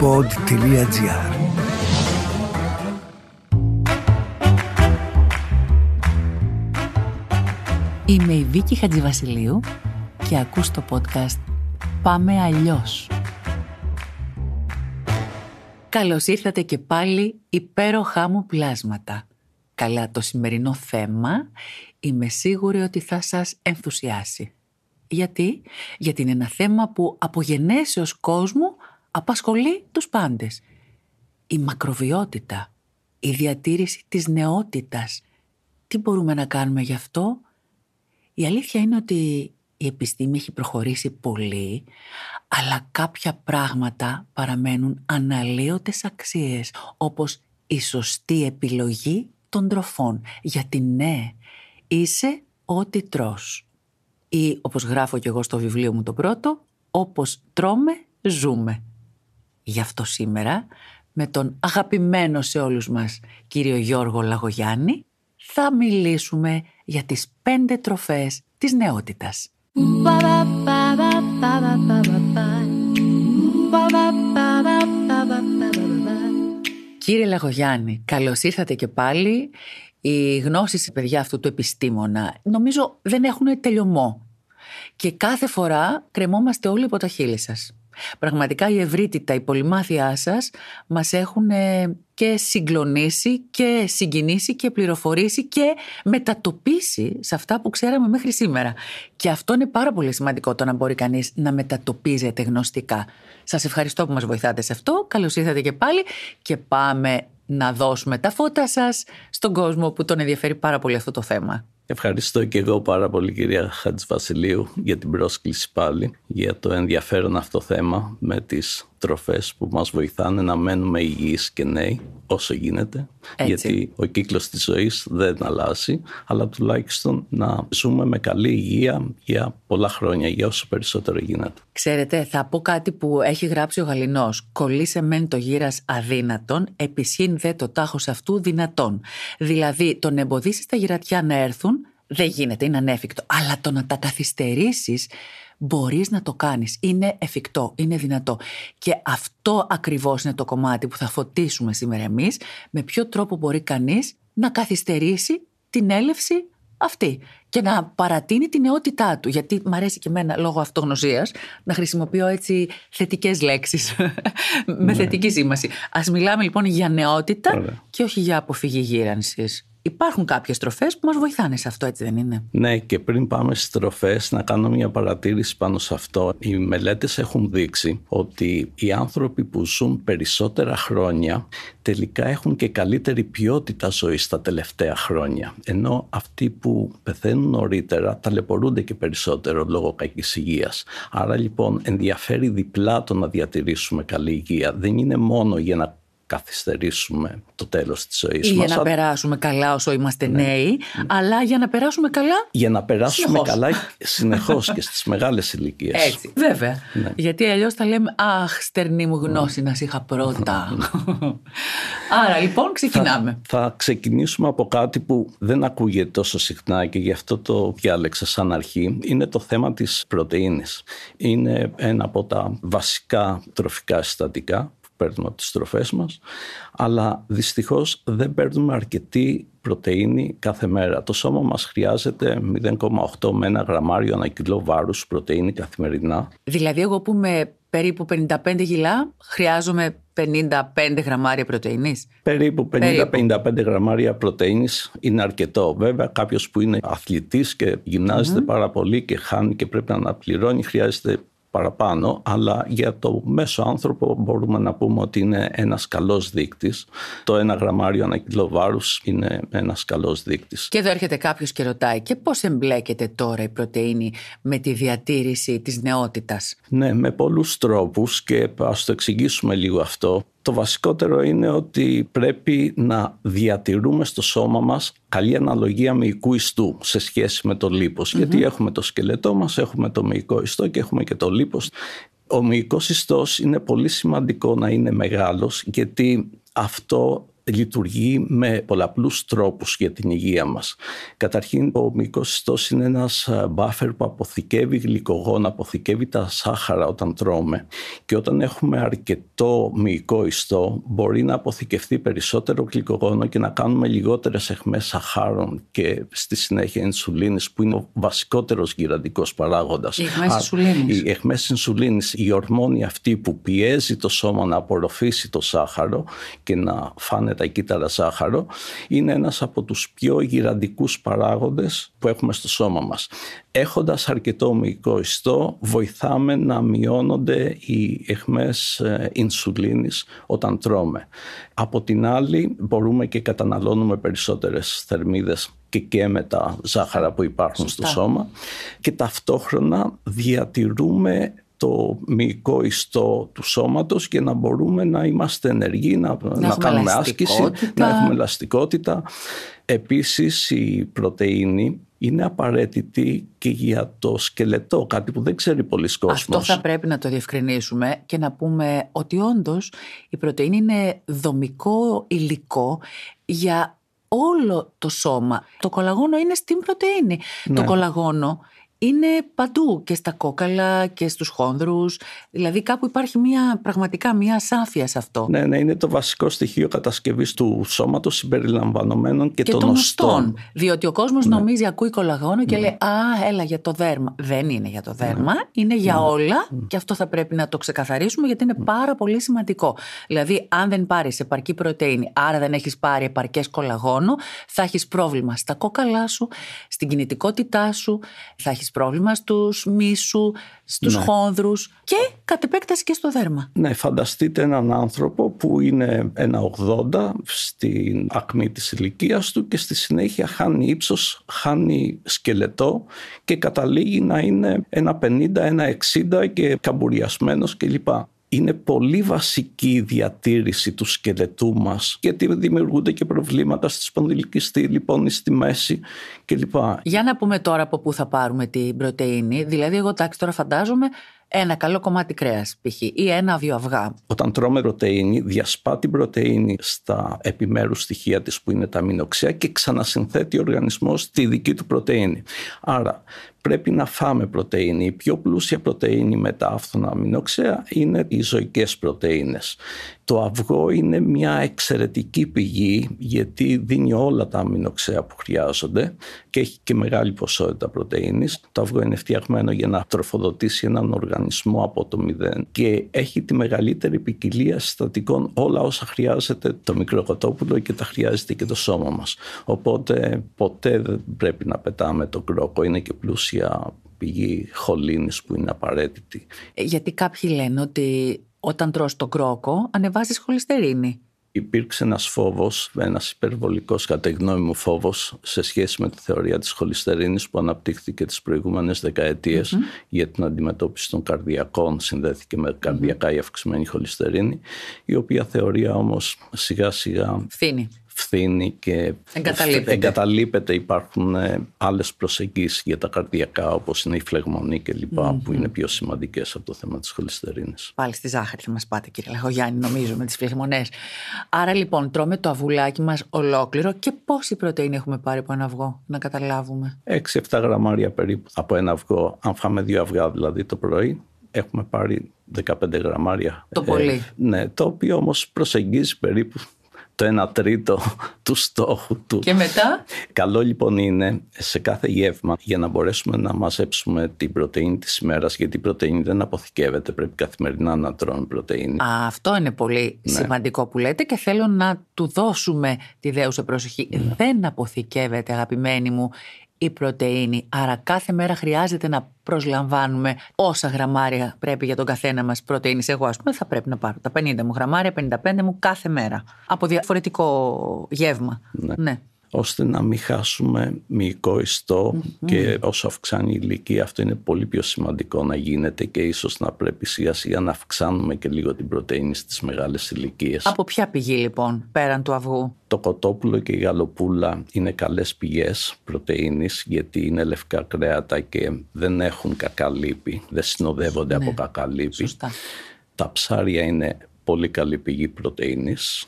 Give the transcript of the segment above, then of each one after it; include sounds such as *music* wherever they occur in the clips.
pod.gr Είμαι η Βίκη Χατζηβασιλείου και ακούς το podcast «Πάμε αλλιώς». Καλώς ήρθατε και πάλι υπέροχά μου πλάσματα. Καλά το σημερινό θέμα είμαι σίγουρη ότι θα σας ενθουσιάσει. Γιατί? Γιατί είναι ένα θέμα που από γενέσεως κόσμου απασχολεί τους πάντες. Η μακροβιότητα, η διατήρηση της νεότητας. Τι μπορούμε να κάνουμε γι' αυτό. Η αλήθεια είναι ότι η επιστήμη έχει προχωρήσει πολύ, αλλά κάποια πράγματα παραμένουν αναλύωτες αξίες, όπως η σωστή επιλογή των τροφών. Γιατί ναι, είσαι ό,τι τρως. Ή όπως γράφω κι εγώ στο βιβλίο μου το πρώτο, όπως τρώμε, ζούμε γι' αυτό σήμερα με τον αγαπημένο σε όλους μας κύριο Γιώργο Λαγογιάννη θα μιλήσουμε για τις πέντε τροφές της νεότητας. Κύριε Λαγογιάννη, καλώς ήρθατε και πάλι. Οι γνώσεις, παιδιά, αυτού του επιστήμονα νομίζω δεν έχουν τελειωμό. Και κάθε φορά κρεμόμαστε όλοι από τα χείλη σας. Πραγματικά η ευρύτητα, η πολυμάθειά σας μας έχουν ε, και συγκλονίσει και συγκινήσει και πληροφορήσει και μετατοπίσει σε αυτά που ξέραμε μέχρι σήμερα. Και αυτό είναι πάρα πολύ σημαντικό το να μπορεί κανείς να μετατοπίζεται γνωστικά. Σας ευχαριστώ που μας βοηθάτε σε αυτό. Καλώς ήρθατε και πάλι και πάμε να δώσουμε τα φώτα σας στον κόσμο που τον ενδιαφέρει πάρα πολύ αυτό το θέμα. Ευχαριστώ και εγώ πάρα πολύ κυρία Χατζη Βασιλείου για την πρόσκληση πάλι για το ενδιαφέρον αυτό θέμα με τις τροφές που μας βοηθάνε να μένουμε υγιείς και νέοι όσο γίνεται γιατί ο κύκλος της ζωής δεν αλλάζει αλλά τουλάχιστον να ζούμε με καλή υγεία για πολλά χρόνια, για όσο περισσότερο γίνεται. Ξέρετε, θα πω κάτι που έχει γράψει ο Γαλινός. Κολλήσε μεν το γύρας αδύνατον, επισύν δε το τάχος αυτού δυνατόν. Δηλαδή, τον εμποδίσεις τα γυρατιά να έρθουν δεν γίνεται, είναι ανέφικτο. Αλλά το να τα καθυστερήσεις μπορείς να το κάνεις. Είναι εφικτό, είναι δυνατό. Και αυτό ακριβώς είναι το κομμάτι που θα φωτίσουμε σήμερα εμείς, με ποιο τρόπο μπορεί κανείς να καθυστερήσει την έλευση αυτή και να παρατείνει την νεότητά του. Γιατί μου αρέσει και εμένα λόγω αυτογνωσίας να χρησιμοποιώ έτσι θετικές λέξεις *laughs* με ναι. θετική σήμαση. Ας μιλάμε λοιπόν για νεότητα και όχι για αποφυγή γύρανσης υπάρχουν κάποιες τροφές που μας βοηθάνε σε αυτό, έτσι δεν είναι. Ναι, και πριν πάμε στις τροφές, να κάνω μια παρατήρηση πάνω σε αυτό. Οι μελέτες έχουν δείξει ότι οι άνθρωποι που ζουν περισσότερα χρόνια τελικά έχουν και καλύτερη ποιότητα ζωής τα τελευταία χρόνια. Ενώ αυτοί που πεθαίνουν νωρίτερα ταλαιπωρούνται και περισσότερο λόγω κακής υγείας. Άρα λοιπόν ενδιαφέρει διπλά το να διατηρήσουμε καλή υγεία. Δεν είναι μόνο για να καθυστερήσουμε το τέλος της ζωής Ή για να περάσουμε καλά όσο είμαστε ναι. νέοι, αλλά για να περάσουμε καλά Για να περάσουμε καλά συνεχώς και στις μεγάλες ηλικίες. Έτσι, βέβαια. Ναι. Γιατί αλλιώς θα λέμε «Αχ, στερνή μου γνώση ναι. να σε είχα πρώτα». Άρα λοιπόν ξεκινάμε. Θα, θα ξεκινήσουμε από κάτι που δεν ακούγεται τόσο συχνά και γι' αυτό το διάλεξα σαν αρχή. Είναι το θέμα της πρωτεΐνης. Είναι ένα από τα βασικά τροφικά συστατικά παίρνουμε από τις τροφές μας, αλλά δυστυχώς δεν παίρνουμε αρκετή πρωτεΐνη κάθε μέρα. Το σώμα μας χρειάζεται 0,8 με ένα γραμμάριο ανά κιλό βάρους πρωτεΐνη καθημερινά. Δηλαδή εγώ που είμαι περίπου 55 κιλά χρειάζομαι 55 γραμμάρια πρωτεΐνης. Περίπου 50-55 γραμμάρια πρωτεΐνης είναι αρκετό. Βέβαια κάποιος που είναι αθλητής και γυμναζεται πάρα πολύ και χάνει και πρέπει να αναπληρώνει χρειάζεται παραπάνω, αλλά για το μέσο άνθρωπο μπορούμε να πούμε ότι είναι ένας καλός δείκτης. Το ένα γραμμάριο ανά κιλό βάρους είναι ένας καλός δείκτης. Και εδώ έρχεται κάποιος και ρωτάει και πώς εμπλέκεται τώρα η πρωτεΐνη με τη διατήρηση της νεότητας. Ναι, με πολλούς τρόπους και ας το εξηγήσουμε λίγο αυτό. Το βασικότερο είναι ότι πρέπει να διατηρούμε στο σώμα μας καλή αναλογία μυϊκού ιστού σε σχέση με το λιπος Γιατί έχουμε το σκελετό μας, έχουμε το μυϊκό ιστό και έχουμε και το λίπος. Ο μυϊκός ιστός είναι πολύ σημαντικό να είναι μεγάλος γιατί αυτό λειτουργεί με πολλαπλούς τρόπους για την υγεία μας. Καταρχήν ο μυϊκός ιστός είναι ένας μπάφερ που αποθηκεύει γλυκογόνα, αποθηκεύει τα σάχαρα όταν τρώμε και όταν έχουμε αρκετό μυϊκό ιστό μπορεί να αποθηκευτεί περισσότερο γλυκογόνο και να κάνουμε λιγότερες αιχμές σαχάρων και στη συνέχεια ενσουλίνης που είναι ο βασικότερος γυραντικός παράγοντας. Οι αιχμές ενσουλίνης. η ορμόνη αυτή που πιέζει το σώμα να απορροφήσει το σάχαρο και να φάνε τα κύτταρα ζάχαρο, είναι ένας από τους πιο γυραντικούς παράγοντες που έχουμε στο σώμα μας. Έχοντας αρκετό ομοιικό ιστό, βοηθάμε να μειώνονται οι αιχμές ε, ινσουλίνης όταν τρώμε. Από την άλλη, μπορούμε και καταναλώνουμε περισσότερες θερμίδες και και με τα ζάχαρα που υπάρχουν στο σώμα και ταυτόχρονα διατηρούμε το μυϊκό ιστό του σώματος και να μπορούμε να είμαστε ενεργοί, να, να, κάνουμε άσκηση, να έχουμε ελαστικότητα. Επίσης η πρωτεΐνη είναι απαραίτητη και για το σκελετό, κάτι που δεν ξέρει πολλοί κόσμος. Αυτό θα πρέπει να το διευκρινίσουμε και να πούμε ότι όντως η πρωτεΐνη είναι δομικό υλικό για όλο το σώμα. Το κολαγόνο είναι στην πρωτεΐνη. Το ναι. κολαγόνο είναι παντού και στα κόκαλα και στους χόνδρους. Δηλαδή κάπου υπάρχει μια, πραγματικά μια σάφια σε αυτό. Ναι, ναι, είναι το βασικό στοιχείο κατασκευής του σώματος συμπεριλαμβανομένων και, και των, των οστών. Διότι ο κόσμος ναι. νομίζει, ακούει κολαγόνο και ναι. λέει «Α, έλα για το δέρμα». Δεν είναι για το δέρμα, ναι. είναι για όλα και αυτό θα πρέπει να το ξεκαθαρίσουμε γιατί είναι πάρα πολύ σημαντικό. Δηλαδή, αν δεν πάρεις επαρκή πρωτεΐνη, άρα δεν έχεις πάρει επαρκές κολαγόνο, θα έχεις πρόβλημα στα κόκαλά σου, στην κινητικότητά σου, θα έχεις πρόβλημα στους μίσου, στους ναι. χόνδρους και κατ' επέκταση και στο δέρμα. Ναι, φανταστείτε έναν άνθρωπο που είναι ένα 80 στην ακμή της ηλικίας του και στη συνέχεια χάνει ύψος, χάνει σκελετό και καταλήγει να είναι ένα 50, ένα 60 και καμπουριασμένος κλπ είναι πολύ βασική η διατήρηση του σκελετού μας γιατί δημιουργούνται και προβλήματα στη σπονδυλική στήλη, λοιπόν, στη μέση κλπ. Για να πούμε τώρα από πού θα πάρουμε την πρωτεΐνη. Δηλαδή, εγώ τάξη τώρα φαντάζομαι ένα καλό κομμάτι κρέας π.χ. ή ένα δύο αυγά. Όταν τρώμε πρωτεΐνη, διασπά την πρωτεΐνη στα επιμέρους στοιχεία της που είναι τα αμινοξέα και ξανασυνθέτει ο οργανισμός τη δική του πρωτεΐνη. Άρα πρέπει να φάμε πρωτεΐνη. Η πιο πλούσια πρωτεΐνη με τα άφθονα αμινοξέα είναι οι ζωικές πρωτεΐνες. Το αυγό είναι μια εξαιρετική πηγή γιατί δίνει όλα τα αμινοξέα που χρειάζονται και έχει και μεγάλη ποσότητα πρωτεΐνης. Το αυγό είναι φτιαγμένο για να τροφοδοτήσει έναν οργανισμό από το μηδέν και έχει τη μεγαλύτερη ποικιλία συστατικών όλα όσα χρειάζεται το μικρό κοτόπουλο και τα χρειάζεται και το σώμα μας. Οπότε ποτέ δεν πρέπει να πετάμε τον κρόκο, είναι και πλούσιο δημόσια πηγή χολίνης που είναι απαραίτητη. Ε, γιατί κάποιοι λένε ότι όταν τρως τον κρόκο ανεβάζεις χολυστερίνη. Υπήρξε ένας φόβος, ένας υπερβολικός κατά γνώμη μου φόβος σε σχέση με τη θεωρία της χολυστερίνης που αναπτύχθηκε τις προηγούμενες για την αντιμετώπιση των καρδιακών, συνδέθηκε με καρδιακα η αυξημένη χολυστερίνη, η οποία θεωρία όμως σιγά σιγά φθήνει φθήνει και εγκαταλείπεται. εγκαταλείπεται. Υπάρχουν ε, άλλες προσεγγίσεις για τα καρδιακά όπως είναι η φλεγμονή και λοιπα που είναι πιο σημαντικές από το θέμα της χολυστερίνης. Πάλι στη ζάχαρη θα μας πάτε κύριε Λαχογιάννη νομίζω με τις φλεγμονές. Άρα λοιπόν τρώμε το αυγουλάκι μας ολόκληρο και πόση πρωτεΐνη έχουμε πάρει από ένα αυγό να καταλάβουμε. 6-7 γραμμάρια περίπου από ένα αυγό. Αν φάμε δύο αυγά δηλαδή το πρωί έχουμε πάρει 15 γραμμάρια. Το πολύ. Ε, ναι, το οποίο όμως προσεγγίζει περίπου το 1 τρίτο του στόχου του. Και μετά. Καλό λοιπόν είναι σε κάθε γεύμα για να μπορέσουμε να μαζέψουμε την πρωτενη της ημέρας, γιατί η πρωτενη δεν αποθηκεύεται, πρέπει καθημερινά να τρώνε πρωτενη. αυτό είναι πολύ ναι. σημαντικό που λέτε και θέλω να του δώσουμε τη δέουσα προσοχή. Ναι. Δεν αποθηκεύεται αγαπημένη μου η πρωτεΐνη. Άρα κάθε μέρα χρειάζεται να προσλαμβάνουμε όσα γραμμάρια πρέπει για τον καθένα μας πρωτεΐνης. Εγώ ας πούμε θα πρέπει να πάρω τα 50 μου γραμμάρια, 55 μου κάθε μέρα. Από διαφορετικό γεύμα. ναι. ναι ώστε να μην χάσουμε μυϊκό και όσο αυξάνει η ηλικία αυτό είναι πολύ πιο σημαντικό να γίνεται και ίσως να πρέπει σιγά σιγά να αυξάνουμε και λίγο την πρωτεΐνη στις μεγάλες ηλικίες. Από ποια πηγή λοιπόν πέραν του αυγού? Το κοτόπουλο και η γαλοπούλα είναι καλές πηγές πρωτεΐνης γιατί είναι λευκά κρέατα και δεν έχουν κακά λύπη, δεν συνοδεύονται ναι, από κακά λύπη. Σωστά. Τα ψάρια είναι πολύ καλή πηγή πρωτεΐνης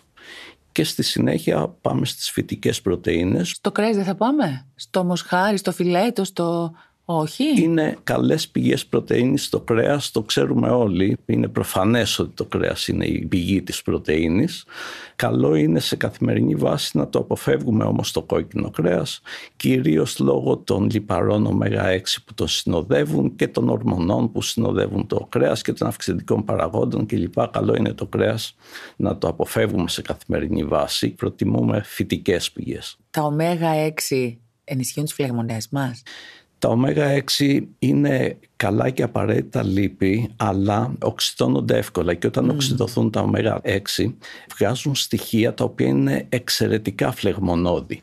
και στη συνέχεια πάμε στις φυτικές πρωτεΐνες. Στο κρέας δεν θα πάμε, στο μοσχάρι, στο φιλέτο, στο... Όχι. Είναι καλές πηγές πρωτενη στο κρέας, το ξέρουμε όλοι. Είναι προφανές ότι το κρέας είναι η πηγή της πρωτενη. Καλό είναι σε καθημερινή βάση να το αποφεύγουμε όμως το κόκκινο κρέας, κυρίως λόγω των λιπαρών ω6 που το συνοδεύουν και των ορμονών που συνοδεύουν το κρέας και των αυξητικών παραγόντων κλπ. Καλό είναι το κρέας να το αποφεύγουμε σε καθημερινή βάση. Προτιμούμε φυτικές πηγές. Τα ω6 ενισχύουν τις φλεγμονές μας. Τα ω6 είναι καλά και απαραίτητα λίπη, αλλά οξυδώνονται εύκολα και όταν mm. οξυδωθούν τα ωμεγα 6 βγάζουν στοιχεία τα οποία είναι εξαιρετικά φλεγμονώδη.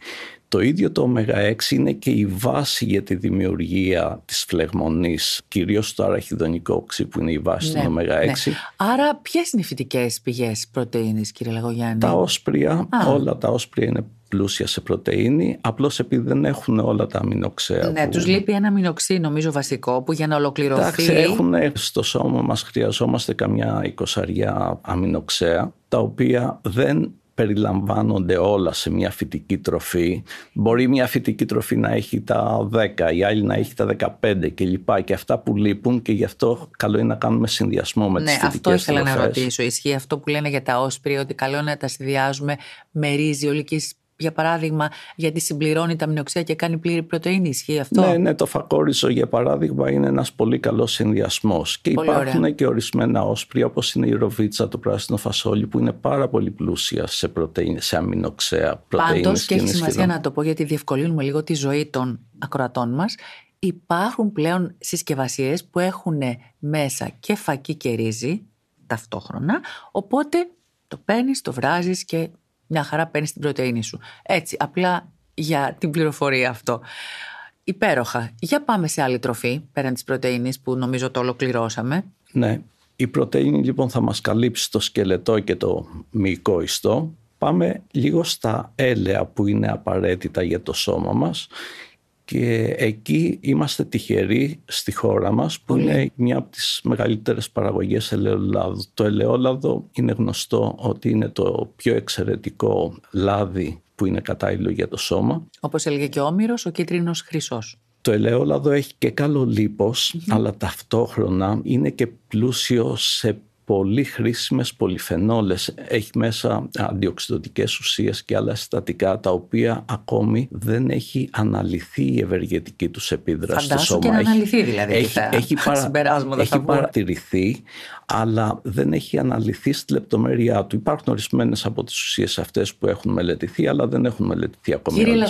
Το ίδιο το ω6 είναι και η βάση για τη δημιουργία της φλεγμονής, κυρίως το αραχιδονικό οξύ που είναι η βάση ναι, του ωμέγα 6 ναι. Άρα ποιες είναι οι φυτικές πηγές πρωτεΐνης κύριε Λαγογιάννη? Τα όσπρια, όλα τα όσπρια είναι πλούσια σε πρωτεΐνη, απλώς επειδή δεν έχουν όλα τα αμινοξέα. Ναι, που... τους λείπει ένα αμινοξύ νομίζω βασικό που για να ολοκληρωθεί... έχουν στο σώμα μας χρειαζόμαστε καμιά εικοσαριά αμινοξέα, τα οποία δεν περιλαμβάνονται όλα σε μια φυτική τροφή. Μπορεί μια φυτική τροφή να έχει τα 10, η άλλη να έχει τα 15 και και αυτά που λείπουν και γι' αυτό καλό είναι να κάνουμε συνδυασμό με ναι, τις φυτικές τροφές. Ναι, αυτό ήθελα να ρωτήσω. Ισχύει αυτό που λένε για τα όσπρια ότι καλό είναι να τα συνδυάζουμε με ρύζι ολικής για παράδειγμα, γιατί συμπληρώνει τα μειοξέα και κάνει πλήρη πρωτενη. Ισχύει αυτό. Ναι, ναι, το φακόριζο για παράδειγμα είναι ένας πολύ καλός συνδυασμός. Και υπάρχουν και ορισμένα όσπρια όπως είναι η ροβίτσα, το πράσινο φασόλι, που είναι πάρα πολύ πλούσια σε, πρωτεΐνη, σε αμινοξέα πρωτενη. Πάντως, και έχει σημασία να το πω γιατί διευκολύνουμε λίγο τη ζωή των ακροατών μας. Υπάρχουν πλέον συσκευασίες που έχουν μέσα και φακή και ρύζι ταυτόχρονα. Οπότε το παίρνεις, το βράζεις και μια χαρά παίρνεις την πρωτεΐνη σου. Έτσι, απλά για την πληροφορία αυτό. Υπέροχα. Για πάμε σε άλλη τροφή πέραν της πρωτεΐνης που νομίζω το ολοκληρώσαμε. Ναι. Η πρωτεΐνη λοιπόν θα μας καλύψει το σκελετό και το μυϊκό ιστό. Πάμε λίγο στα έλαια που είναι απαραίτητα για το σώμα μας και εκεί είμαστε τυχεροί στη χώρα μας που είναι μια από τις μεγαλύτερες παραγωγές ελαιολάδου. Το ελαιόλαδο είναι γνωστό ότι είναι το πιο εξαιρετικό λάδι που είναι κατάλληλο για το σώμα. Όπως έλεγε και ο Όμηρος, ο κίτρινος χρυσός. Το ελαιόλαδο έχει και καλό αλλά ταυτόχρονα είναι και πλούσιο σε πολύ χρήσιμες πολυφενόλες. Έχει μέσα αντιοξυδοτικές ουσίες και άλλα συστατικά τα οποία ακόμη δεν έχει αναλυθεί η ευεργετική τους επίδραση Φαντάσου στο σώμα. και αναλυθεί δηλαδή. Έχει, *laughs* θα... έχει, παρα... έχει παρατηρηθεί αλλά δεν έχει αναλυθεί στη λεπτομέρειά του. Υπάρχουν ορισμένες από τις ουσίες αυτές που έχουν μελετηθεί αλλά δεν έχουν μελετηθεί ακόμη. Κύριε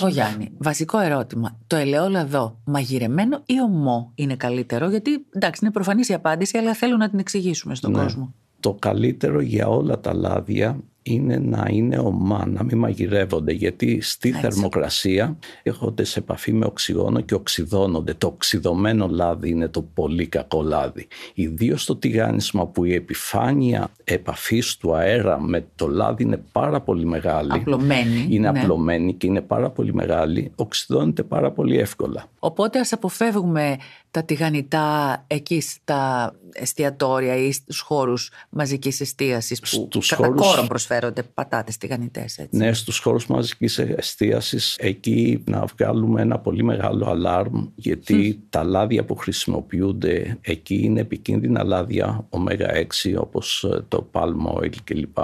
βασικό ερώτημα. Το ελαιόλαδο μαγειρεμένο ή ομό είναι καλύτερο γιατί εντάξει είναι προφανής η απάντηση αλλά θέλω να την εξηγήσουμε στον ναι. κόσμο το καλύτερο για όλα τα λάδια είναι να είναι ομά, να μην μαγειρεύονται γιατί στη Έτσι. θερμοκρασία έρχονται σε επαφή με οξυγόνο και οξυδώνονται. Το οξυδωμένο λάδι είναι το πολύ κακό λάδι. Ιδίως το τηγάνισμα που η επιφάνεια επαφής του αέρα με το λάδι είναι πάρα πολύ μεγάλη. Απλωμένη. Είναι ναι. απλωμένη και είναι πάρα πολύ μεγάλη. Οξυδώνεται πάρα πολύ εύκολα. Οπότε ας αποφεύγουμε τα τηγανιτά εκεί στα εστιατόρια ή στους χώρους μαζικής εστίασης που στους κατά χώρους, προσφέρονται πατάτες τηγανιτές. Ναι, στους χώρους μαζικής εστίασης, εκεί να βγάλουμε ένα πολύ μεγάλο αλάρμ, γιατί τα λάδια που χρησιμοποιούνται εκεί είναι επικίνδυνα λάδια ω6, όπως το palm oil κλπ.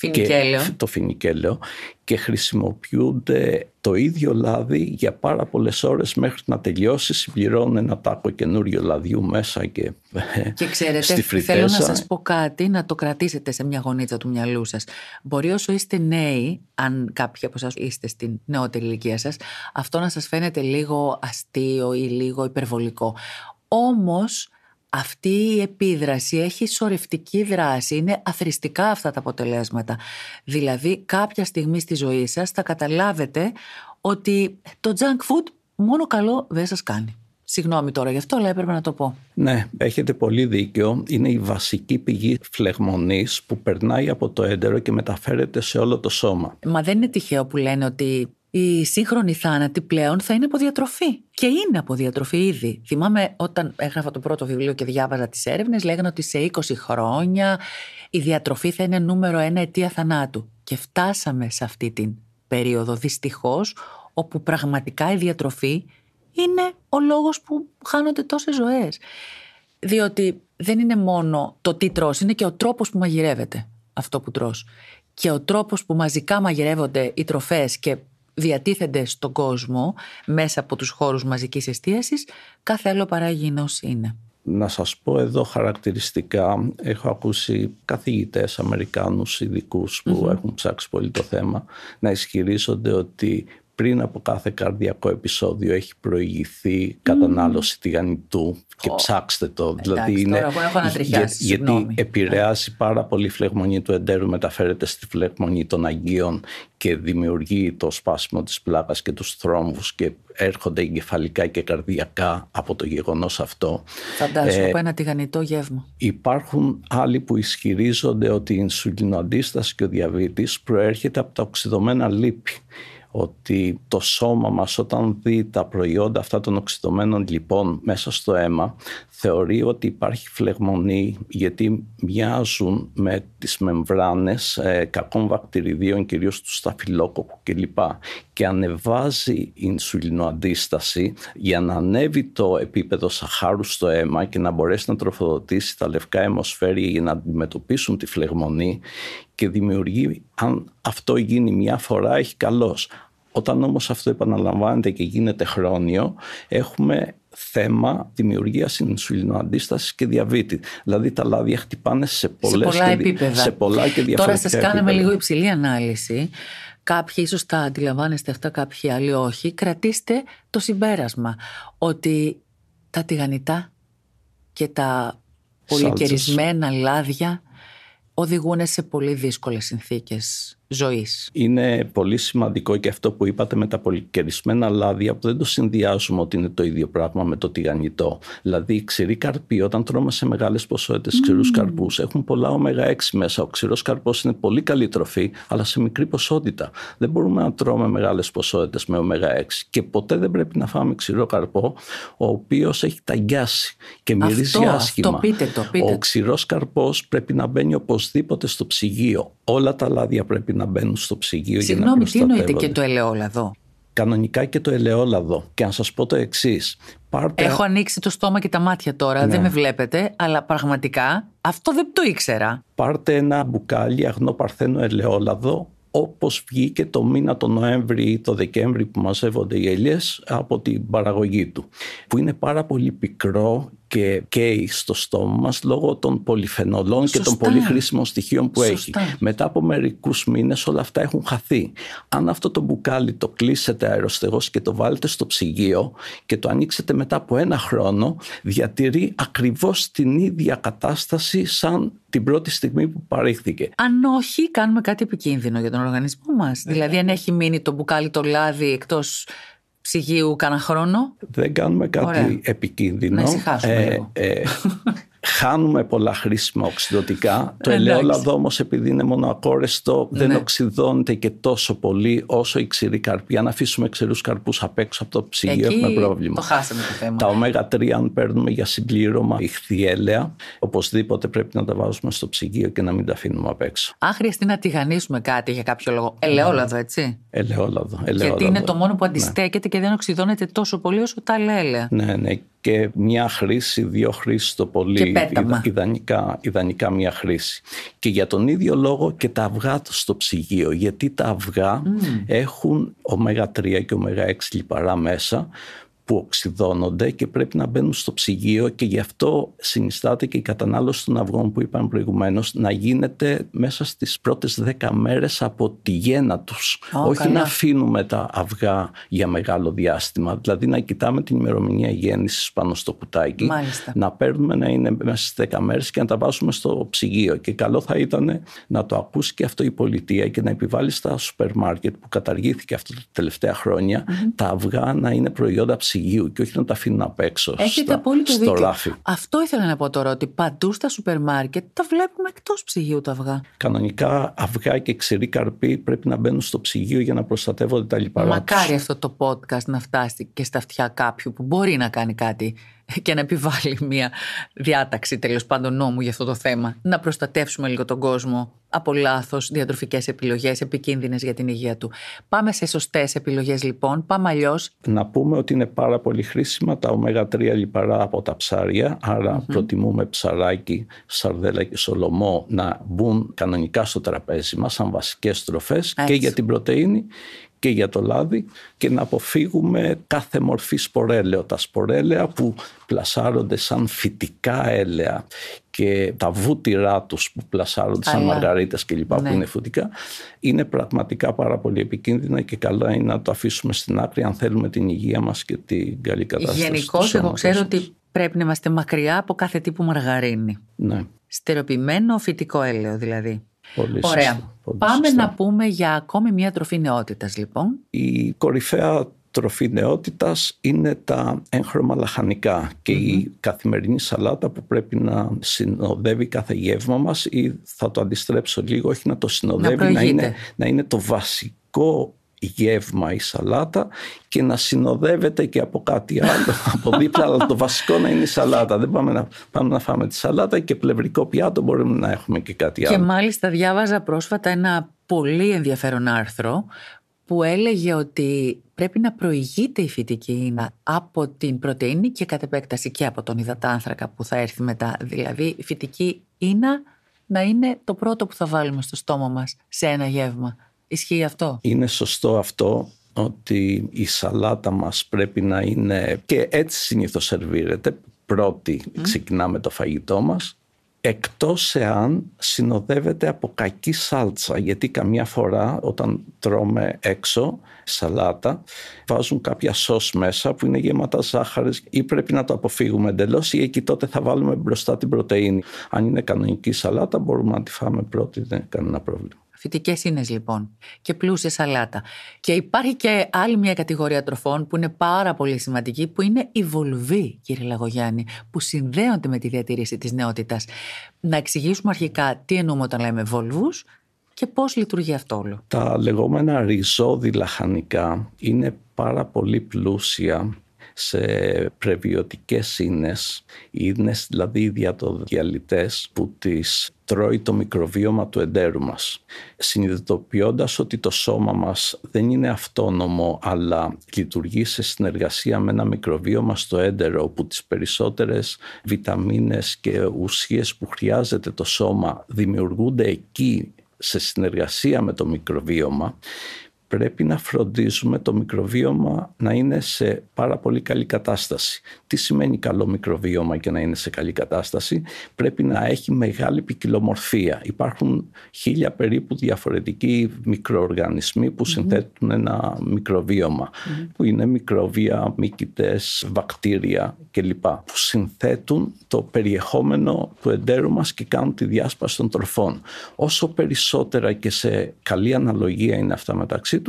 Και το φινικέλαιο και χρησιμοποιούνται το ίδιο λάδι για πάρα πολλές ώρες μέχρι να τελειώσει. Συμπληρώνουν ένα τάκο καινούριο λαδιού μέσα και, *laughs* και ξέρετε, στη θέλω να σας πω κάτι, να το κρατήσετε σε μια γωνίτσα του μυαλού σας. Μπορεί όσο είστε νέοι, αν κάποιοι από εσάς είστε στην νεότερη ηλικία σας, αυτό να σας φαίνεται λίγο αστείο ή λίγο υπερβολικό. Όμως αυτή η επίδραση έχει σορευτική δράση, είναι αθρηστικά αυτά τα αποτελέσματα. Δηλαδή κάποια στιγμή στη ζωή σας θα καταλάβετε ότι το junk food μόνο καλό δεν σας κάνει. Συγγνώμη τώρα γι' αυτό, αλλά έπρεπε να το πω. Ναι, έχετε πολύ δίκιο. Είναι η βασική πηγή φλεγμονής που περνάει από το έντερο και μεταφέρεται σε όλο το σώμα. Μα δεν είναι τυχαίο που λένε ότι η σύγχρονη θάνατη πλέον θα είναι από διατροφή. Και είναι από διατροφή ήδη. Θυμάμαι όταν έγραφα το πρώτο βιβλίο και διάβαζα τις έρευνες, λέγανε ότι σε 20 χρόνια η διατροφή θα είναι νούμερο ένα αιτία θανάτου. Και φτάσαμε σε αυτή την περίοδο, δυστυχώς, όπου πραγματικά η διατροφή είναι ο λόγος που χάνονται τόσες ζωές. Διότι δεν είναι μόνο το τι τρως, είναι και ο τρόπος που μαγειρεύεται αυτό που τρως. Και ο τρόπος που μαζικά μαγειρεύονται οι τροφές και διατίθενται στον κόσμο μέσα από τους χώρους μαζικής εστίασης, κάθε άλλο παρά είναι. Να σας πω εδώ χαρακτηριστικά, έχω ακούσει καθηγητές Αμερικάνους ειδικούς που έχουν ψάξει πολύ το θέμα να ισχυρίζονται ότι πριν από κάθε καρδιακό επεισόδιο έχει προηγηθεί mm. κατανάλωση τηγανιτού oh. και ψάξτε το. Εντάξει, δηλαδή είναι, έχω για, γιατί επηρεάζει πάρα πολύ η φλεγμονή του εντέρου, μεταφέρεται στη φλεγμονή των αγκίων και δημιουργεί το σπάσιμο της πλάκας και τους θρόμβους και έρχονται εγκεφαλικά και καρδιακά από το γεγονός αυτό. Φαντάζομαι, ε, από ένα τηγανιτό γεύμα. Υπάρχουν άλλοι που ισχυρίζονται ότι η ινσουλινοαντίσταση και ο διαβήτης προέρχεται από τα οξυδωμένα λίπη ότι το σώμα μας όταν δει τα προϊόντα αυτά των οξυδωμένων λοιπόν μέσα στο αίμα θεωρεί ότι υπάρχει φλεγμονή γιατί μοιάζουν με τις μεμβράνες ε, κακών βακτηριδίων κυρίως του σταφυλόκοκου κλπ. Και ανεβάζει η ινσουλινοαντίσταση για να ανέβει το επίπεδο σαχάρου στο αίμα και να μπορέσει να τροφοδοτήσει τα λευκά αιμοσφαίρια για να αντιμετωπίσουν τη φλεγμονή και δημιουργεί, αν αυτό γίνει μια φορά, έχει καλός. Όταν όμως αυτό επαναλαμβάνεται και γίνεται χρόνιο, έχουμε θέμα δημιουργίας ινσουλινοαντίσταση και διαβήτη. Δηλαδή τα λάδια χτυπάνε σε, πολλές σε πολλά και, επίπεδα. Σε πολλά και διαφορετικά Τώρα σας κάναμε λίγο υψηλή ανάλυση. Κάποιοι ίσως τα αντιλαμβάνεστε αυτά, κάποιοι άλλοι όχι. Κρατήστε το συμπέρασμα ότι τα τηγανιτά και τα πολυκερισμένα λάδια οδηγούν σε πολύ δύσκολες συνθήκες ζωής. Είναι πολύ σημαντικό και αυτό που είπατε με τα πολυκερισμένα λάδια που δεν το συνδυάζουμε ότι είναι το ίδιο πράγμα με το τηγανιτό. Δηλαδή οι ξηροί καρποί όταν τρώμε σε μεγαλε ποσότητες mm. ξηρούς καρπούς έχουν πολλά πολλά 6 μέσα. Ο ξηρός καρπός είναι πολύ καλή τροφή αλλά σε μικρή ποσότητα. Δεν μπορούμε να τρώμε μεγάλες ποσότητες με ω 6 και ποτέ δεν πρέπει να φάμε ξηρό καρπό ο οποίος έχει ταγκιάσει και μυρίζει αυτό, άσχημα. Αυτό, πείτε το, πείτε. Ο ξηρός καρπός πρέπει να μπαίνει οπωσδήποτε στο ψυγείο. Όλα τα λάδια πρέπει να να μπαίνουν στο ψυγείο Συγγνώμη, για να Συγγνώμη, τι εννοείται και το ελαιόλαδο. Κανονικά και το ελαιόλαδο. Και να σας πω το εξής. Έχω ανοίξει το στόμα και τα μάτια τώρα, ναι. δεν με βλέπετε, αλλά πραγματικά αυτό δεν το ήξερα. Πάρτε ένα μπουκάλι αγνό παρθένο ελαιόλαδο, όπως βγήκε το μήνα το Νοέμβρη ή το Δεκέμβρη που μαζεύονται οι ελιές από την παραγωγή του. Που είναι πάρα πολύ πικρό και καίει στο στόμα μας λόγω των πολυφενολών και των πολύ χρήσιμων στοιχείων που έχει. Μετά από μερικούς μήνες όλα αυτά έχουν χαθεί. Αν αυτό το μπουκάλι το κλείσετε αεροστεγώς και το βάλετε στο ψυγείο και το ανοίξετε μετά από ένα χρόνο διατηρεί ακριβώς την ίδια κατάσταση σαν την πρώτη στιγμή που παρήχθηκε. Αν όχι, κάνουμε κάτι επικίνδυνο για τον οργανισμό μας. Ε. δηλαδή, αν έχει μείνει το μπουκάλι, το λάδι εκτός ψυγείου κάνα χρόνο. Δεν κάνουμε κάτι επικίνδυνο. Να ησυχάσουμε ε, ε, Χάνουμε πολλά χρήσιμα οξυδοτικά. Το ελαιόλαδο όμως, επειδή είναι μονοακόρεστο, δεν ναι. οξυδώνεται και τόσο πολύ όσο η ξηρή καρπή. Αν αφήσουμε ξηρούς καρπούς απ' έξω από το ψυγείο, έχουμε πρόβλημα. Το χάσαμε το θέμα. Τα ωμέγα 3 αν παίρνουμε για συμπλήρωμα ηχθιέλαια, οπωσδήποτε πρέπει να τα βάζουμε στο ψυγείο και να μην τα αφήνουμε απ' έξω. Αν χρειαστεί να τηγανίσουμε κάτι για κάποιο λόγο, ελαιόλαδο, έτσι. Ελαιόλαδο. ελαιόλαδο. Γιατί είναι το μόνο που ναι. αντιστέκεται και δεν οξυδώνεται τόσο πολύ όσο τα Ναι, ναι και μια χρήση, δύο χρήσεις το πολύ. Και ιδανικά, ιδανικά μια χρήση. Και για τον ίδιο λόγο και τα αυγά στο ψυγείο. Γιατί τα αυγά έχουν ω3 και ω6 λιπαρά μέσα που οξυδώνονται και πρέπει να μπαίνουν στο ψυγείο και γι' αυτό συνιστάται και η κατανάλωση των αυγών που είπαμε προηγουμένως να γίνεται μέσα στις πρώτες δέκα μέρες από τη γέννα τους. Όχι καλά. να αφήνουμε τα αυγά για μεγάλο διάστημα, δηλαδή να κοιτάμε την ημερομηνία γέννησης πάνω στο κουτάκι, Μάλιστα. να παίρνουμε να είναι μέσα στις δέκα μέρες και να τα βάζουμε στο ψυγείο. Και καλό θα ήταν να το ακούσει και αυτό η πολιτεία και να επιβάλλει στα σούπερ μάρκετ που καταργήθηκε αυτά τα τελευταία χρόνια mm-hmm. τα αυγά να είναι προϊόντα ψυγείου ψυγείου και όχι να τα αφήνουν απ' έξω. Έχετε στα, απόλυτο στο δίκιο. Ράφι. Αυτό ήθελα να πω τώρα, ότι παντού στα σούπερ μάρκετ τα βλέπουμε εκτός ψυγείου τα αυγά. Κανονικά αυγά και ξηρή καρπή πρέπει να μπαίνουν στο ψυγείο για να προστατεύονται τα λοιπά. Μακάρι αυτό το podcast να φτάσει και στα αυτιά κάποιου που μπορεί να κάνει κάτι και να επιβάλλει μια διάταξη τέλος πάντων νόμου για αυτό το θέμα. Να προστατεύσουμε λίγο τον κόσμο από λάθος διατροφικές επιλογές επικίνδυνες για την υγεία του. Πάμε σε σωστές επιλογές λοιπόν. Πάμε αλλιώς. Να πούμε ότι είναι πάρα πολύ χρήσιμα τα ω3 λιπαρά από τα ψάρια. προτιμούμε ψαράκι, σαρδέλα και σολομό να μπουν κανονικά στο τραπέζι μας σαν βασικές τροφέ και για την πρωτενη και για το λάδι και να αποφύγουμε κάθε μορφή σπορέλαιο. Τα σπορέλαια που πλασάρονται σαν φυτικά έλαια και τα βούτυρά τους που πλασάρονται σαν μαργαρίτες και λοιπά που ναι. είναι φουτικά είναι πραγματικά πάρα πολύ επικίνδυνα και καλά είναι να το αφήσουμε στην άκρη αν θέλουμε την υγεία μας και την καλή κατάσταση Γενικώς εγώ ξέρω ότι πρέπει να είμαστε μακριά από κάθε τύπου μαργαρίνη. Ναι. Στερεοποιημένο φυτικό έλαιο δηλαδή. Πολύς Ωραία. Πάμε να πούμε για ακόμη μια τροφή νεότητας λοιπόν. Η κορυφαία τροφή νεότητας είναι τα έγχρωμα λαχανικά και η καθημερινή σαλάτα που πρέπει να συνοδεύει κάθε γεύμα μας ή θα το αντιστρέψω λίγο, όχι να το συνοδεύει, να, είναι, να είναι το βασικό γεύμα η σαλάτα και να συνοδεύεται και από κάτι άλλο *laughs* από δίπλα, αλλά το βασικό να είναι η σαλάτα. Δεν πάμε να, πάμε να φάμε τη σαλάτα και πλευρικό πιάτο μπορούμε να έχουμε και κάτι άλλο. Και μάλιστα διάβαζα πρόσφατα ένα πολύ ενδιαφέρον άρθρο που έλεγε ότι πρέπει να προηγείται η φυτική από την πρωτεΐνη και κατ' επέκταση και από τον υδατάνθρακα που θα έρθει μετά. Δηλαδή η φυτική ίνα να είναι το πρώτο που θα βάλουμε στο στόμα μας σε ένα γεύμα. Είναι σωστό αυτό ότι η σαλάτα μας πρέπει να είναι και έτσι συνήθως σερβίρεται πρώτη ξεκινάμε το φαγητό μας εκτός εάν συνοδεύεται από κακή σάλτσα γιατί καμιά φορά όταν τρώμε έξω σαλάτα βάζουν κάποια σως μέσα που είναι γεμάτα ζάχαρης ή πρέπει να το αποφύγουμε εντελώς ή εκεί τότε θα βάλουμε μπροστά την πρωτεΐνη. Αν είναι κανονική σαλάτα μπορούμε να τη φάμε πρώτη, δεν είναι κανένα πρόβλημα. Φυτικές ίνες λοιπόν και πλούσια σαλάτα. Και υπάρχει και άλλη μια κατηγορία τροφών που είναι πάρα πολύ σημαντική που είναι η βολβή κύριε Λαγογιάννη που συνδέονται με τη διατήρηση της νεότητας. Να εξηγήσουμε αρχικά τι εννοούμε όταν λέμε βολβούς και πώς λειτουργεί αυτό όλο. Τα λεγόμενα ριζόδι λαχανικά είναι πάρα πολύ πλούσια σε πρεβιωτικές ίνες, ίνες δηλαδή διατοδιαλυτές που τις τρώει το μικροβίωμα του εντέρου μας. Συνειδητοποιώντας ότι το σώμα μας δεν είναι αυτόνομο αλλά λειτουργεί σε συνεργασία με ένα μικροβίωμα στο έντερο όπου τις περισσότερες βιταμίνες και ουσίες που χρειάζεται το σώμα δημιουργούνται εκεί σε συνεργασία με το μικροβίωμα πρέπει να φροντίζουμε το μικροβίωμα να είναι σε πάρα πολύ καλή κατάσταση. Τι σημαίνει καλό μικροβίωμα και να είναι σε καλή κατάσταση. Πρέπει να έχει μεγάλη ποικιλομορφία. Υπάρχουν χίλια περίπου διαφορετικοί μικροοργανισμοί που συνθέτουν ένα Που είναι μικροβία, μυκητές, βακτήρια κλπ. Που συνθέτουν το περιεχόμενο του εντέρου μας και κάνουν τη διάσπαση των τροφών. Όσο περισσότερα και σε καλή αναλογία είναι αυτά μεταξύ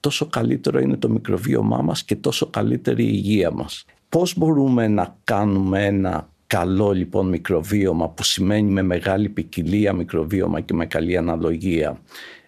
τόσο καλύτερο είναι το μικροβίωμά μας και τόσο καλύτερη η υγεία μας. Πώς μπορούμε να κάνουμε ένα καλό λοιπόν μικροβίωμα που σημαίνει με μεγάλη ποικιλία μικροβίωμα και με καλή αναλογία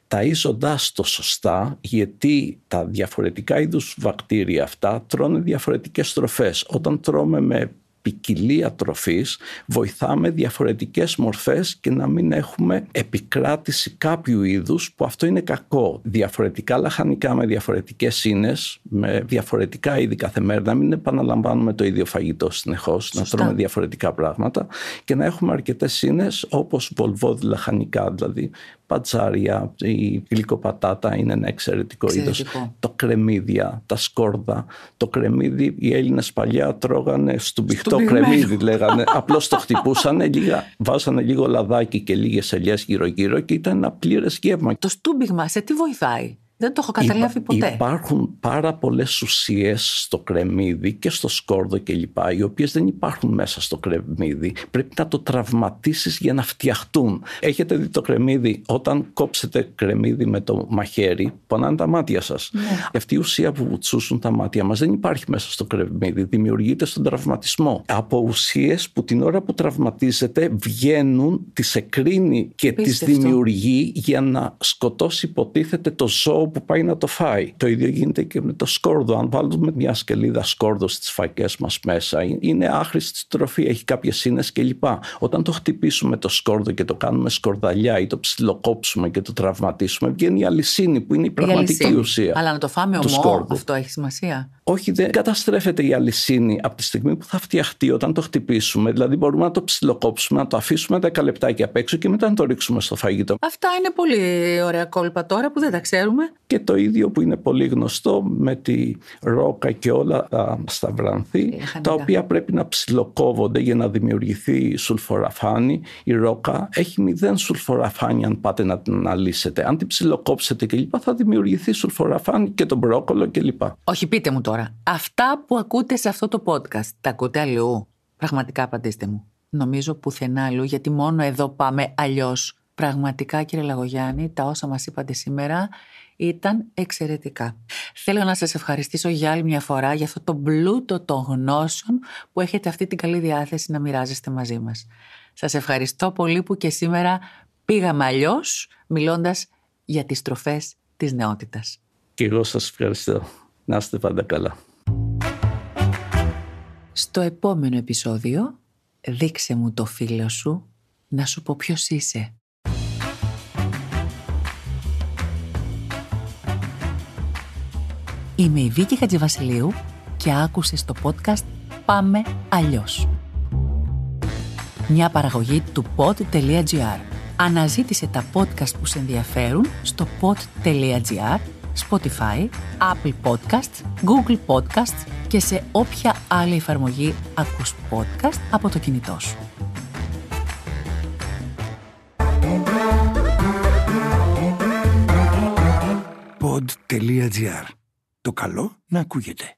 ταΐζοντας το σωστά γιατί τα διαφορετικά είδους βακτήρια αυτά τρώνε διαφορετικές τροφές. Όταν τρώμε με ποικιλία τροφής βοηθάμε διαφορετικές μορφές και να μην έχουμε επικράτηση κάποιου είδους που αυτό είναι κακό. Διαφορετικά λαχανικά με διαφορετικές ίνες, με διαφορετικά είδη κάθε μέρα, να μην επαναλαμβάνουμε το ίδιο φαγητό συνεχώς, να τρώμε διαφορετικά πράγματα και να έχουμε αρκετές ίνες όπως βολβόδι λαχανικά δηλαδή πατζάρια, η γλυκοπατάτα είναι ένα εξαιρετικό, εξαιρετικό. Το κρεμμύδια, τα σκόρδα. Το κρεμμύδι οι Έλληνες παλιά τρώγανε στουμπιχτό κρεμμύδι λέγανε. Απλώς το χτυπούσανε, λίγα, βάζανε λίγο λαδάκι και λιγε ελιε γύρω γύρω και ήταν ένα πλήρες γεύμα. Το στούμπιγμα σε τι βοηθάει? Δεν το έχω καταλάβει ποτέ. Υπάρχουν πάρα πολλές ουσίες στο κρεμμύδι και στο σκόρδο κλπ. Οι οποίες δεν υπάρχουν μέσα στο κρεμμύδι. Πρέπει να το τραυματίσεις για να φτιαχτούν. Έχετε δει το κρεμμύδι, όταν κόψετε κρεμμύδι με το μαχαίρι, πονάνε τα μάτια σας. Ναι. Αυτή η ουσία που βουτσούσουν τα μάτια μας δεν υπάρχει μέσα στο κρεμμύδι. Δημιουργείται στον τραυματισμό. Από ουσίες που την ώρα που τραυματίζεται βγαίνουν, τις εκρίνει και τις δημιουργεί για να σκοτώσει, υποτίθεται, το ζώο που πάει να το φάει. Το ίδιο γίνεται και με το σκόρδο. Αν βάλουμε μια σκελίδα σκόρδο στις φακές μας μέσα, είναι άχρηστη τροφή, έχει κάποιες ίνε κλπ. Όταν το χτυπήσουμε το σκόρδο και το κάνουμε σκορδαλιά ή το ψιλοκόψουμε και το τραυματίσουμε, βγαίνει η αλυσίνη που είναι η πραγματική η ουσία. Αλλά να το φάμε ομό, σκόρδου. αυτό έχει σημασία. Όχι, δεν καταστρέφεται η αλυσίνη από τη στιγμή που θα φτιαχτεί όταν το χτυπήσουμε. Δηλαδή, μπορούμε να το ψιλοκόψουμε, να το αφήσουμε 10 λεπτάκια απ' έξω και μετά να το ρίξουμε στο φαγητό. Αυτά είναι πολύ ωραία κόλπα τώρα που δεν τα ξέρουμε και το ίδιο που είναι πολύ γνωστό με τη ρόκα και όλα τα σταυρανθή, τα οποία πρέπει να ψιλοκόβονται για να δημιουργηθεί σουλφοραφάνη. Η ρόκα έχει μηδέν σουλφοραφάνη αν πάτε να την αναλύσετε. Αν την ψιλοκόψετε και λοιπά θα δημιουργηθεί σουλφοραφάνη και τον μπρόκολο κλπ. Όχι πείτε μου τώρα, αυτά που ακούτε σε αυτό το podcast, τα ακούτε αλλού. Πραγματικά απαντήστε μου. Νομίζω πουθενά αλλού, γιατί μόνο εδώ πάμε αλλιώς. Πραγματικά κύριε Λαγογιάννη, τα όσα μας είπατε σήμερα ήταν εξαιρετικά. Θέλω να σας ευχαριστήσω για άλλη μια φορά για αυτό το πλούτο των γνώσεων που έχετε αυτή την καλή διάθεση να μοιράζεστε μαζί μας. Σας ευχαριστώ πολύ που και σήμερα πήγαμε αλλιώς μιλώντας για τις τροφές της νεότητας. Και εγώ σας ευχαριστώ. Να είστε πάντα καλά. Στο επόμενο επεισόδιο δείξε μου το φίλο σου να σου πω ποιος είσαι. Είμαι η Βίκη Χατζηβασιλείου και άκουσες το podcast «Πάμε αλλιώς». Μια παραγωγή του pod.gr. Αναζήτησε τα podcast που σε ενδιαφέρουν στο pod.gr, Spotify, Apple Podcasts, Google Podcasts και σε όποια άλλη εφαρμογή ακούς podcast από το κινητό σου. Το καλό να ακούγεται.